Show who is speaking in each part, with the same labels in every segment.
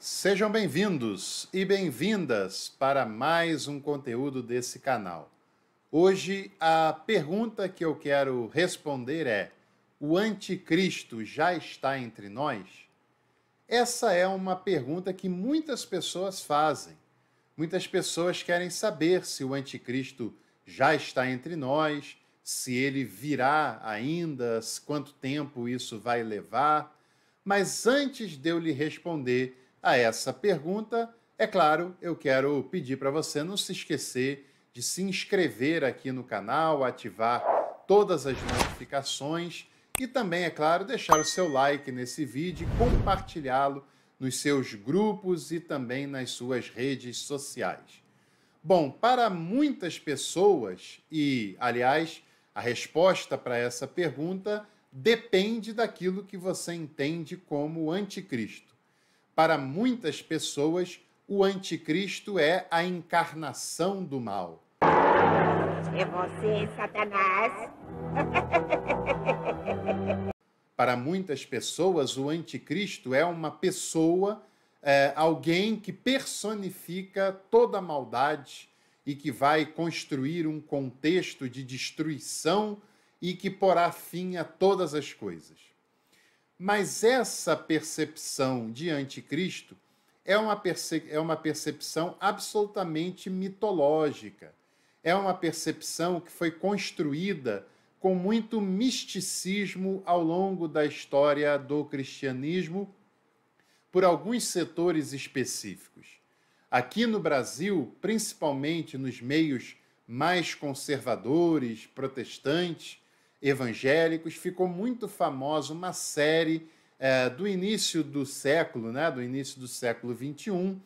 Speaker 1: Sejam bem-vindos e bem-vindas para mais um conteúdo desse canal. Hoje a pergunta que eu quero responder é: o anticristo já está entre nós? Essa é uma pergunta que muitas pessoas fazem. Muitas pessoas querem saber se o anticristo já está entre nós, se ele virá ainda, quanto tempo isso vai levar. Mas antes de eu lhe responder, a essa pergunta, é claro, eu quero pedir para você não se esquecer de se inscrever aqui no canal, ativar todas as notificações e também, é claro, deixar o seu like nesse vídeo e compartilhá-lo nos seus grupos e também nas suas redes sociais. Bom, para muitas pessoas, e aliás, a resposta para essa pergunta depende daquilo que você entende como anticristo. Para muitas pessoas, o anticristo é a encarnação do mal. É você, Satanás. Para muitas pessoas, o anticristo é uma pessoa, é, alguém que personifica toda a maldade e que vai construir um contexto de destruição e que porá fim a todas as coisas. Mas essa percepção de anticristo é uma, perce é uma percepção absolutamente mitológica. É uma percepção que foi construída com muito misticismo ao longo da história do cristianismo por alguns setores específicos. Aqui no Brasil, principalmente nos meios mais conservadores, protestantes, evangélicos. Ficou muito famosa uma série é, do início do século, né, do início do século XXI,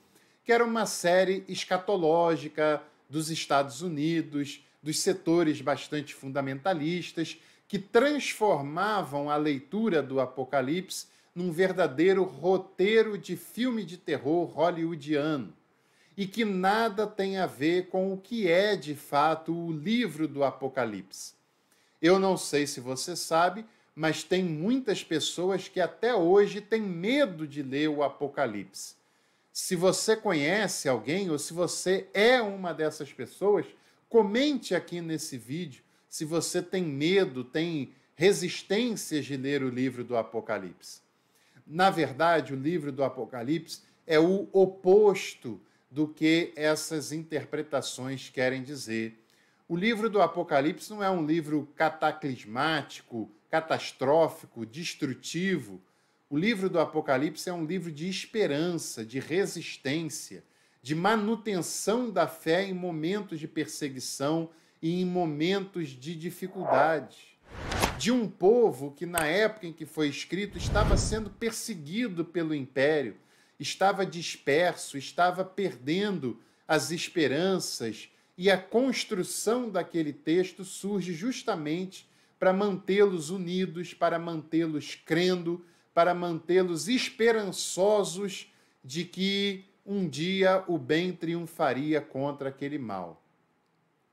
Speaker 1: que era uma série escatológica dos Estados Unidos, dos setores bastante fundamentalistas, que transformavam a leitura do Apocalipse num verdadeiro roteiro de filme de terror hollywoodiano e que nada tem a ver com o que é de fato o livro do Apocalipse. Eu não sei se você sabe, mas tem muitas pessoas que até hoje têm medo de ler o Apocalipse. Se você conhece alguém ou se você é uma dessas pessoas, comente aqui nesse vídeo se você tem medo, tem resistências de ler o livro do Apocalipse. Na verdade, o livro do Apocalipse é o oposto do que essas interpretações querem dizer. O livro do Apocalipse não é um livro cataclismático, catastrófico, destrutivo. O livro do Apocalipse é um livro de esperança, de resistência, de manutenção da fé em momentos de perseguição e em momentos de dificuldade. De um povo que, na época em que foi escrito, estava sendo perseguido pelo império, estava disperso, estava perdendo as esperanças, e a construção daquele texto surge justamente para mantê-los unidos, para mantê-los crendo, para mantê-los esperançosos de que um dia o bem triunfaria contra aquele mal.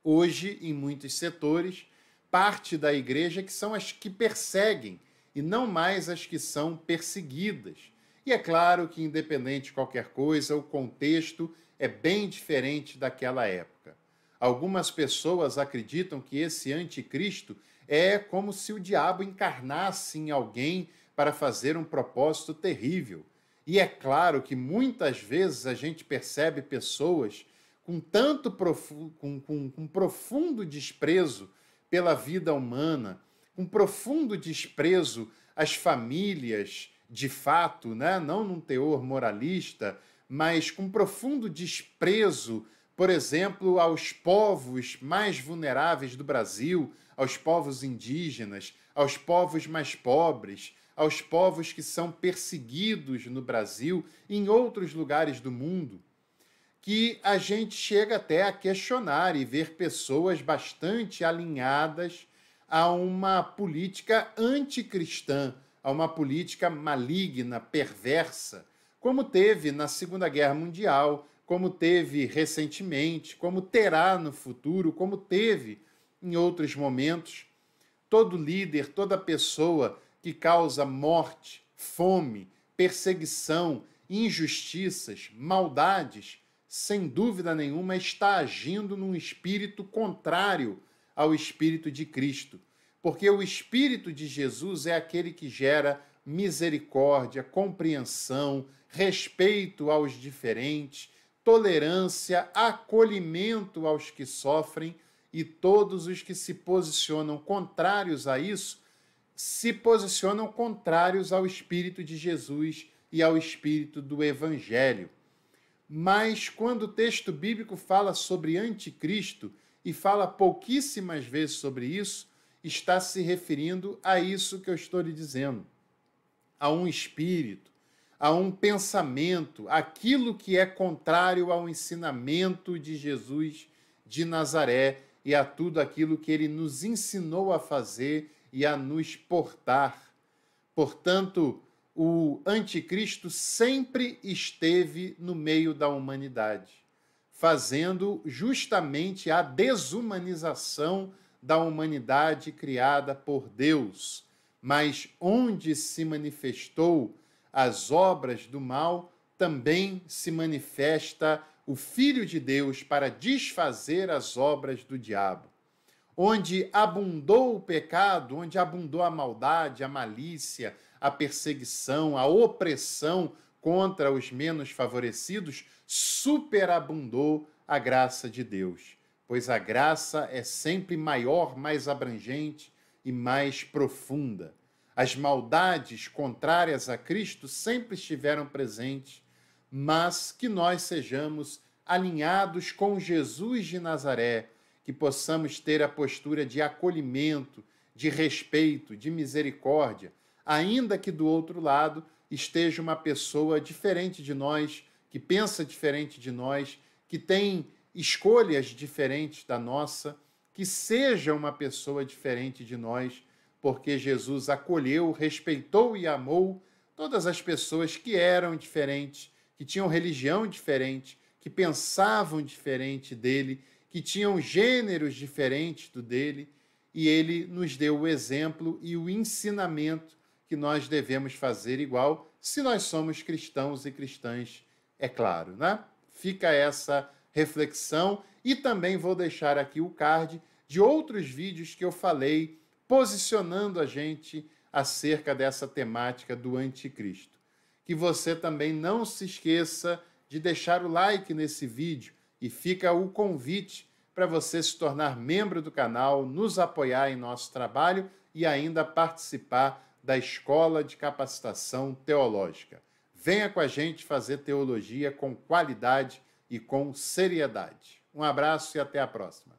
Speaker 1: Hoje, em muitos setores, parte da igreja é que são as que perseguem e não mais as que são perseguidas. E é claro que, independente de qualquer coisa, o contexto é bem diferente daquela época. Algumas pessoas acreditam que esse anticristo é como se o diabo encarnasse em alguém para fazer um propósito terrível. E é claro que muitas vezes a gente percebe pessoas com tanto profu com, com, com profundo desprezo pela vida humana, com profundo desprezo às famílias, de fato, né? não num teor moralista, mas com profundo desprezo por exemplo, aos povos mais vulneráveis do Brasil, aos povos indígenas, aos povos mais pobres, aos povos que são perseguidos no Brasil e em outros lugares do mundo, que a gente chega até a questionar e ver pessoas bastante alinhadas a uma política anticristã, a uma política maligna, perversa, como teve na Segunda Guerra Mundial, como teve recentemente, como terá no futuro, como teve em outros momentos. Todo líder, toda pessoa que causa morte, fome, perseguição, injustiças, maldades, sem dúvida nenhuma está agindo num espírito contrário ao espírito de Cristo. Porque o espírito de Jesus é aquele que gera misericórdia, compreensão, respeito aos diferentes, tolerância, acolhimento aos que sofrem e todos os que se posicionam contrários a isso se posicionam contrários ao espírito de Jesus e ao espírito do evangelho. Mas quando o texto bíblico fala sobre anticristo e fala pouquíssimas vezes sobre isso, está se referindo a isso que eu estou lhe dizendo, a um espírito a um pensamento, aquilo que é contrário ao ensinamento de Jesus de Nazaré e a tudo aquilo que ele nos ensinou a fazer e a nos portar. Portanto, o anticristo sempre esteve no meio da humanidade, fazendo justamente a desumanização da humanidade criada por Deus. Mas onde se manifestou as obras do mal, também se manifesta o Filho de Deus para desfazer as obras do diabo. Onde abundou o pecado, onde abundou a maldade, a malícia, a perseguição, a opressão contra os menos favorecidos, superabundou a graça de Deus. Pois a graça é sempre maior, mais abrangente e mais profunda. As maldades contrárias a Cristo sempre estiveram presentes, mas que nós sejamos alinhados com Jesus de Nazaré, que possamos ter a postura de acolhimento, de respeito, de misericórdia, ainda que do outro lado esteja uma pessoa diferente de nós, que pensa diferente de nós, que tem escolhas diferentes da nossa, que seja uma pessoa diferente de nós, porque Jesus acolheu, respeitou e amou todas as pessoas que eram diferentes, que tinham religião diferente, que pensavam diferente dele, que tinham gêneros diferentes do dele, e ele nos deu o exemplo e o ensinamento que nós devemos fazer igual se nós somos cristãos e cristãs, é claro, né? Fica essa reflexão e também vou deixar aqui o card de outros vídeos que eu falei posicionando a gente acerca dessa temática do anticristo. Que você também não se esqueça de deixar o like nesse vídeo e fica o convite para você se tornar membro do canal, nos apoiar em nosso trabalho e ainda participar da Escola de Capacitação Teológica. Venha com a gente fazer teologia com qualidade e com seriedade. Um abraço e até a próxima.